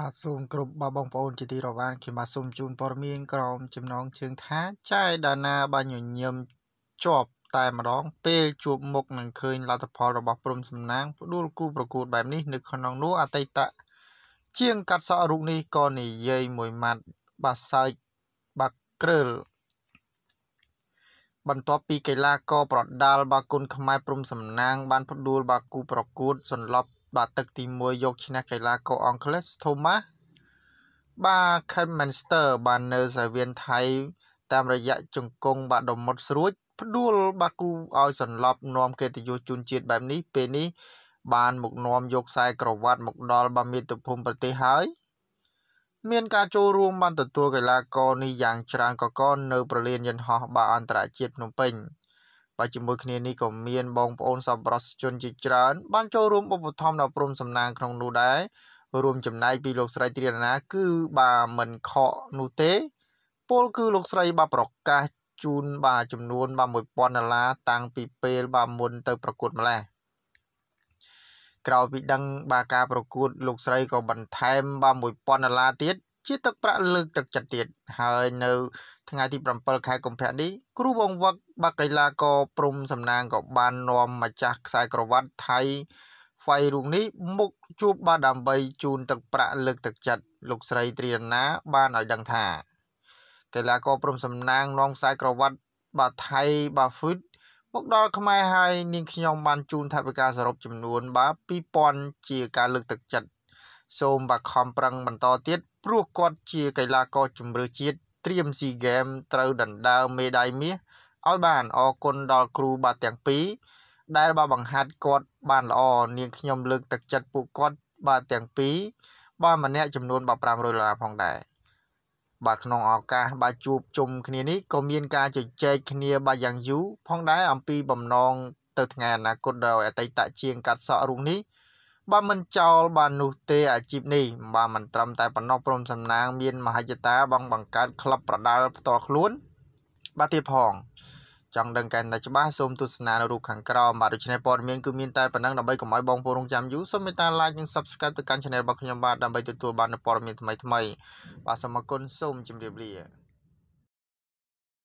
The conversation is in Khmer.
បាទសូមគ្រប់បាទបងប្អូនជាទីរាប់អានខ្ញុំបាទសូមជូនព័ត៌មានក្រមចំណងជើងថាចាយដាណា បាទញញឹមជាប់តែម្ដងពេលជួបមុខនឹងឃើញលទ្ធផលរបស់ព្រំសំណាងផ្ដួលគូប្រកួតបែបនេះនៅក្នុងនោះអតីត ជាងកាត់សក់រូបនេះក៏និយាយមួយម៉ាត់បាទសើចបាទក្រឹលបន្ទាប់ពី កីឡាករប្រដាល់បាគុណខ្មែរព្រំសំណាងបានផ្ដួលបាគូប្រកួត សន្លប់បាទទឹកទី1យកឈ្នះកីឡាករអង់គ្លេស Thomas បាទ Kidmanster បាននៅសាវៀនថៃតាមរយៈជង្គង់បាទដ៏មុតស្រួចផ្ដួល បាគូឲ្យសន្លប់នាំកិត្តិយសជូនជាតិបែបនេះពេលនេះ បានមកនាំយកខ្សែក្រវ៉ាត់មកដល់បាមាតុភូមិប្រទេសហើយមានការចូលរួមបានទទួលកីឡាករនេះយ៉ាងច្រើនកកនៅប្រលាន យន្តហោះបាអន្តរជាតិភ្នំពេញ។បាទជាមួយគ្នានេះក៏មានបងប្អូនសប្បុរសជនជាច្រើន បានចូលរួមឧបត្ថម្ភដល់ព្រំសំណាងក្នុងនោះដែររួមចំណែកពីលោកស្រីទ្រីរណា គឺបាទមិនខកនោះទេពលគឺលោកស្រីបាទប្រកាសជូនបាទចំនួនបាទ1000ដុល្លារតាំងពីពេលបាទមុនទៅប្រកួតម្ល៉េះក្រោយពីដឹងបាទការប្រកួតលោកស្រីក៏បន្ថែមបាទ1000ដុល្លារទៀតជាទឹកប្រាក់លើកទឹកចិត្តទៀតហើយនៅ ថ្ងៃទី7ខែកុម្ភៈនេះគ្រូវងវឹកបាកីឡាករព្រំសំណាងក៏បាននាំម្ចាស់ខ្សែក្រវ៉ាត់ថៃ្វាយរូបនេះមុខជួបបាទដើម្បីជូន ទឹកប្រាក់លើកទឹកចិត្តលោកស្រីត្រីរណា បានឲ្យដឹងថាកីឡាករព្រំសំណាងនាំខ្សែក្រវ៉ាត់បាទថៃបាទហ្វ៊ុតមកដល់ខ្មែរហើយនាងខ្ញុំបានជូនថវិកាសរុបចំនួន បាទ2000ជាការលើក ទឹកចិត្តសូមបាក់ខំប្រឹងបន្តទៀតព្រោះគាត់ជាកីឡាករជម្រើសជាតិត្រៀមស៊ីហ្គេមត្រូវដណ្ដើមមេដាយមាសឲ្យបានអរគុណដល់គ្រូបាត់ទាំងពីរដែលបានបង្ហាត់គាត់បានល្អនាងខ្ញុំលើកទឹកចិត្តពួកគាត់បាទទាំងពីរបាទម្នាក់ចំនួន1500ដុល្លារផងដែរបាទក្នុងឱកាសបាទជួបជុំគ្នានេះក៏មានការជជែកគ្នាបាទយ៉ាងយូរផងដែរអំពីបំណងទៅថ្ងៃអនាគតដល់អតីតជាងកាត់សក់រូបនេះបើមិនចោលបាននោះទេអាជីពនេះបើមិនត្រឹមតែប៉ុណ្ណោះព្រមសំណាងមានមហិច្ឆតា បងបង្កើតក្លឹបប្រដាល់ផ្ទាល់ខ្លួន បាទទៀតផង ចង់ដឹងកាន់តែច្បាស់សូមទស្សនានៅរូបខាងក្រោមបាទដូច្នេះព័ត៌មានគឺមានតែប៉ុណ្ណឹងដើម្បីកុំឲ្យបងប្អូនរងចាំយូរសូមមេត្តា like និង subscribe ទៅកាន់ channel របស់ខ្ញុំបាទដើម្បីទទួលបាននូវព័ត៌មានថ្មីៗបាទសូមអរគុណសូមជម្រាបលា